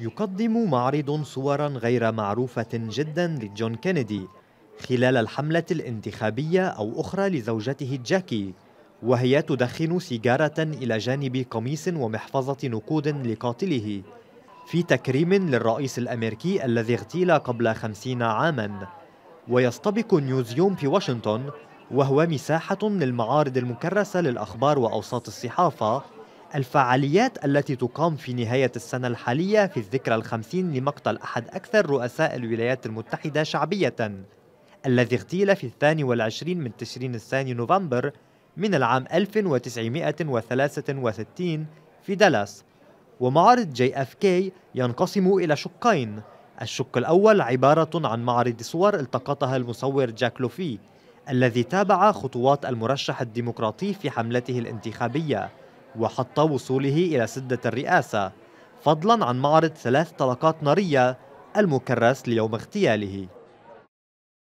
يقدم معرض صورا غير معروفة جدا لجون كينيدي خلال الحملة الانتخابية أو أخرى لزوجته جاكي وهي تدخن سيجارة إلى جانب قميص ومحفظة نقود لقاتله في تكريم للرئيس الأمريكي الذي اغتيل قبل خمسين عاماً ويستبق نيوزيوم في واشنطن وهو مساحة للمعارض المكرسة للأخبار وأوساط الصحافة الفعاليات التي تقام في نهاية السنة الحالية في الذكرى الخمسين لمقتل أحد أكثر رؤساء الولايات المتحدة شعبية الذي اغتيل في الثاني والعشرين من تشرين الثاني نوفمبر من العام 1963 في دالاس ومعرض جي اف كي ينقسم إلى شقين الشق الأول عبارة عن معرض صور التقطها المصور جاك لوفي الذي تابع خطوات المرشح الديمقراطي في حملته الانتخابية وحتى وصوله إلى سدة الرئاسة فضلا عن معرض ثلاث طلقات نارية المكرس ليوم اغتياله